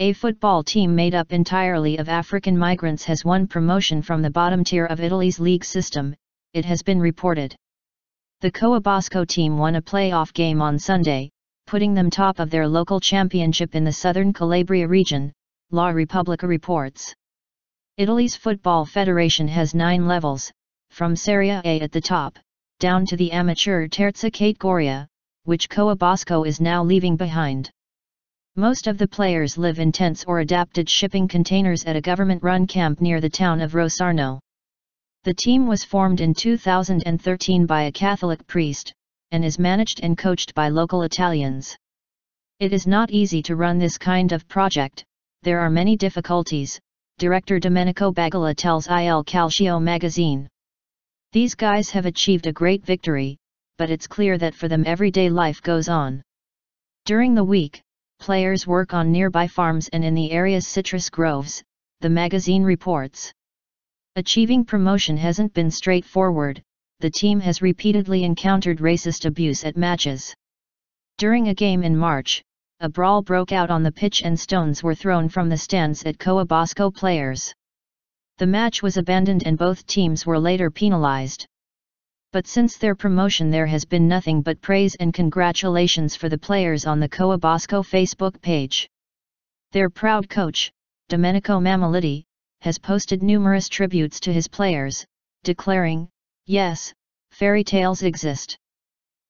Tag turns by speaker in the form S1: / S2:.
S1: A football team made up entirely of African migrants has won promotion from the bottom tier of Italy's league system, it has been reported. The Coabasco team won a playoff game on Sunday, putting them top of their local championship in the southern Calabria region, La Repubblica reports. Italy's football federation has nine levels, from Serie A at the top, down to the amateur Terza Categoria, which Coabasco is now leaving behind. Most of the players live in tents or adapted shipping containers at a government-run camp near the town of Rosarno. The team was formed in 2013 by a Catholic priest, and is managed and coached by local Italians. It is not easy to run this kind of project, there are many difficulties, director Domenico Bagala tells IL Calcio magazine. These guys have achieved a great victory, but it's clear that for them everyday life goes on. During the week, players work on nearby farms and in the area's citrus groves, the magazine reports. Achieving promotion hasn't been straightforward, the team has repeatedly encountered racist abuse at matches. During a game in March, a brawl broke out on the pitch and stones were thrown from the stands at Coabosco players. The match was abandoned and both teams were later penalized, but since their promotion there has been nothing but praise and congratulations for the players on the Coa Bosco Facebook page. Their proud coach, Domenico Mammoliti, has posted numerous tributes to his players, declaring, yes, fairy tales exist.